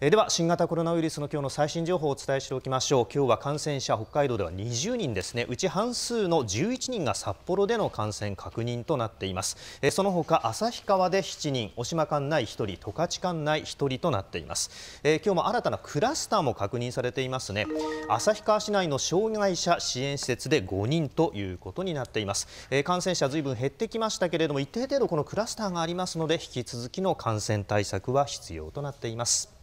では新型コロナウイルスの今日の最新情報をお伝えしておきましょう今日は感染者北海道では20人ですねうち半数の11人が札幌での感染確認となっていますその他旭川で7人渡島管内1人十勝管内1人となっています今日も新たなクラスターも確認されていますね旭川市内の障害者支援施設で5人ということになっています感染者ずいぶん減ってきましたけれども一定程度このクラスターがありますので引き続きの感染対策は必要となっています